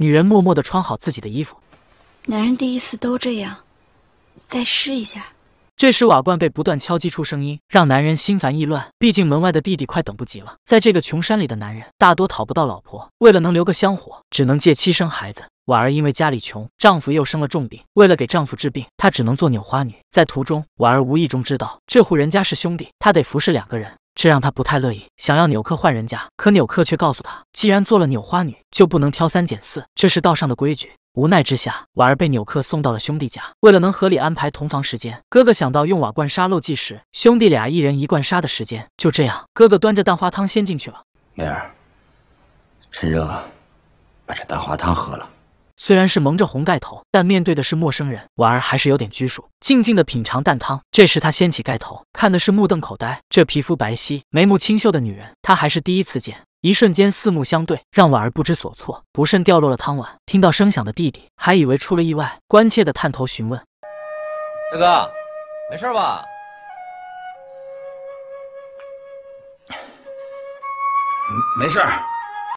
女人默默的穿好自己的衣服，男人第一次都这样，再试一下。这时瓦罐被不断敲击出声音，让男人心烦意乱。毕竟门外的弟弟快等不及了。在这个穷山里的男人，大多讨不到老婆，为了能留个香火，只能借妻生孩子。婉儿因为家里穷，丈夫又生了重病，为了给丈夫治病，她只能做扭花女。在途中，婉儿无意中知道这户人家是兄弟，她得服侍两个人。这让他不太乐意，想要纽克换人家，可纽克却告诉他，既然做了扭花女，就不能挑三拣四，这是道上的规矩。无奈之下，婉儿被纽克送到了兄弟家。为了能合理安排同房时间，哥哥想到用瓦罐沙漏计时，兄弟俩一人一罐沙的时间。就这样，哥哥端着蛋花汤先进去了。梅儿，趁热把这蛋花汤喝了。虽然是蒙着红盖头，但面对的是陌生人，婉儿还是有点拘束，静静的品尝蛋汤。这时她掀起盖头，看的是目瞪口呆。这皮肤白皙、眉目清秀的女人，她还是第一次见。一瞬间四目相对，让婉儿不知所措，不慎掉落了汤碗。听到声响的弟弟还以为出了意外，关切的探头询问：“大哥，没事吧？”“没事儿。”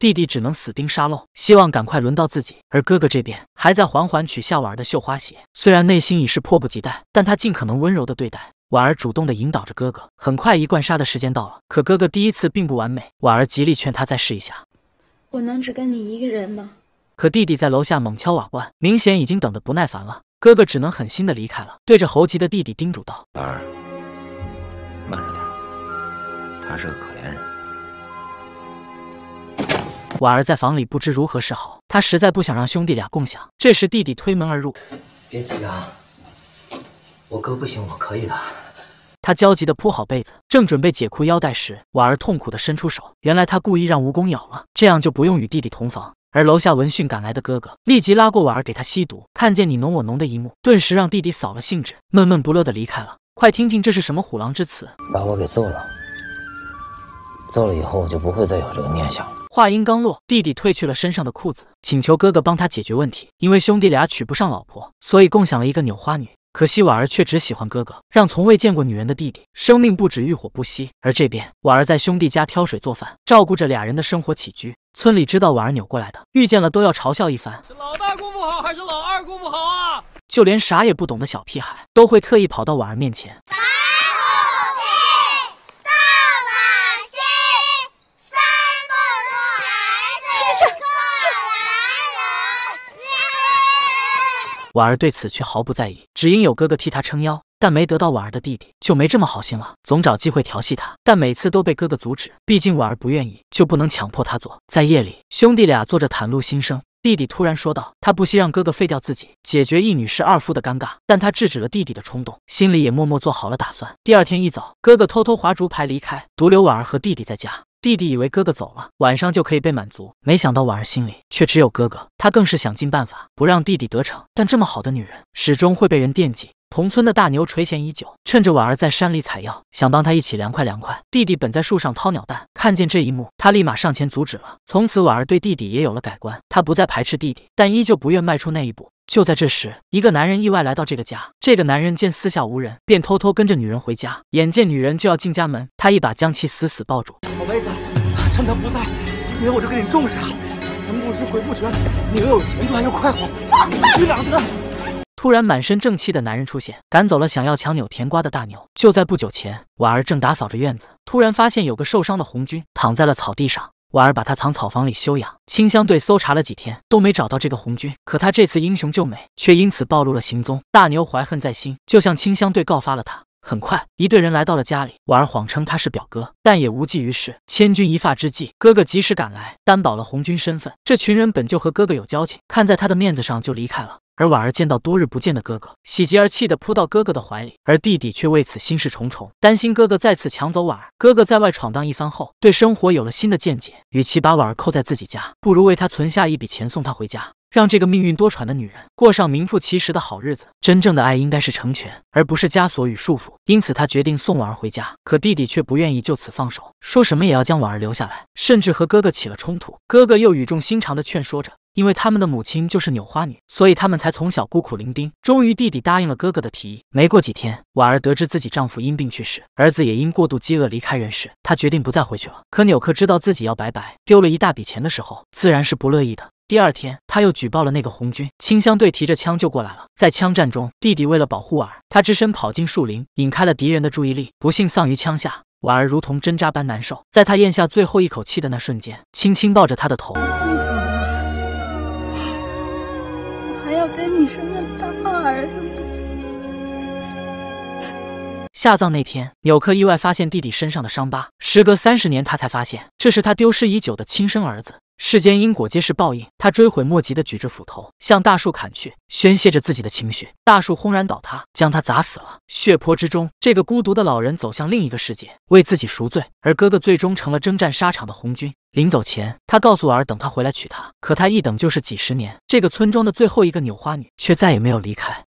弟弟只能死盯沙漏，希望赶快轮到自己。而哥哥这边还在缓缓取下婉儿的绣花鞋，虽然内心已是迫不及待，但他尽可能温柔的对待婉儿，主动的引导着哥哥。很快，一罐沙的时间到了，可哥哥第一次并不完美。婉儿极力劝他再试一下。我能只跟你一个人吗？可弟弟在楼下猛敲瓦罐，明显已经等得不耐烦了。哥哥只能狠心的离开了，对着猴急的弟弟叮嘱道：“婉儿，慢着点，他是个可怜人。”婉儿在房里不知如何是好，她实在不想让兄弟俩共享。这时，弟弟推门而入：“别急啊，我哥不行，我可以的。”他焦急地铺好被子，正准备解裤腰带时，婉儿痛苦地伸出手。原来他故意让蜈蚣咬了，这样就不用与弟弟同房。而楼下闻讯赶来的哥哥立即拉过婉儿给她吸毒，看见你侬我侬的一幕，顿时让弟弟扫了兴致，闷闷不乐地离开了。快听听这是什么虎狼之词！把我给揍了，揍了以后我就不会再有这个念想了。话音刚落，弟弟褪去了身上的裤子，请求哥哥帮他解决问题。因为兄弟俩娶不上老婆，所以共享了一个扭花女。可惜婉儿却只喜欢哥哥，让从未见过女人的弟弟，生命不止，欲火不息。而这边，婉儿在兄弟家挑水做饭，照顾着俩人的生活起居。村里知道婉儿扭过来的，遇见了都要嘲笑一番。是老大姑父好，还是老二姑父好啊？就连啥也不懂的小屁孩，都会特意跑到婉儿面前。婉儿对此却毫不在意，只因有哥哥替她撑腰。但没得到婉儿的弟弟就没这么好心了，总找机会调戏她，但每次都被哥哥阻止。毕竟婉儿不愿意，就不能强迫她做。在夜里，兄弟俩坐着袒露心声，弟弟突然说道：“他不惜让哥哥废掉自己，解决一女是二夫的尴尬。”但他制止了弟弟的冲动，心里也默默做好了打算。第二天一早，哥哥偷偷划竹排离开，独留婉儿和弟弟在家。弟弟以为哥哥走了，晚上就可以被满足，没想到婉儿心里却只有哥哥，他更是想尽办法不让弟弟得逞。但这么好的女人，始终会被人惦记。同村的大牛垂涎已久，趁着婉儿在山里采药，想帮他一起凉快凉快。弟弟本在树上掏鸟蛋，看见这一幕，他立马上前阻止了。从此，婉儿对弟弟也有了改观，她不再排斥弟弟，但依旧不愿迈出那一步。就在这时，一个男人意外来到这个家。这个男人见四下无人，便偷偷跟着女人回家。眼见女人就要进家门，他一把将其死死抱住。趁他不在，今天我就给你种上，神不知鬼不觉，你又有钱赚又快活，一举两得。突然，满身正气的男人出现，赶走了想要强扭甜瓜的大牛。就在不久前，婉儿正打扫着院子，突然发现有个受伤的红军躺在了草地上，婉儿把他藏草房里休养。清香队搜查了几天都没找到这个红军，可他这次英雄救美，却因此暴露了行踪。大牛怀恨在心，就向清香队告发了他。很快，一队人来到了家里。婉儿谎称他是表哥，但也无济于事。千钧一发之际，哥哥及时赶来，担保了红军身份。这群人本就和哥哥有交情，看在他的面子上就离开了。而婉儿见到多日不见的哥哥，喜极而泣地扑到哥哥的怀里，而弟弟却为此心事重重，担心哥哥再次抢走婉儿。哥哥在外闯荡一番后，对生活有了新的见解，与其把婉儿扣在自己家，不如为他存下一笔钱送他回家。让这个命运多舛的女人过上名副其实的好日子。真正的爱应该是成全，而不是枷锁与束缚。因此，他决定送婉儿回家。可弟弟却不愿意就此放手，说什么也要将婉儿留下来，甚至和哥哥起了冲突。哥哥又语重心长的劝说着，因为他们的母亲就是扭花女，所以他们才从小孤苦伶仃。终于，弟弟答应了哥哥的提议。没过几天，婉儿得知自己丈夫因病去世，儿子也因过度饥饿离开人世，她决定不再回去了。可纽克知道自己要拜拜，丢了一大笔钱的时候，自然是不乐意的。第二天，他又举报了那个红军。清香队提着枪就过来了。在枪战中，弟弟为了保护婉儿，他只身跑进树林，引开了敌人的注意力，不幸丧于枪下。婉儿如同针扎般难受，在他咽下最后一口气的那瞬间，轻轻抱着他的头。我还要跟你生个大胖儿子呢。下葬那天，纽克意外发现弟弟身上的伤疤，时隔三十年，他才发现这是他丢失已久的亲生儿子。世间因果皆是报应，他追悔莫及的举着斧头向大树砍去，宣泄着自己的情绪。大树轰然倒塌，将他砸死了。血泊之中，这个孤独的老人走向另一个世界，为自己赎罪。而哥哥最终成了征战沙场的红军。临走前，他告诉儿等他回来娶她，可他一等就是几十年。这个村庄的最后一个扭花女，却再也没有离开。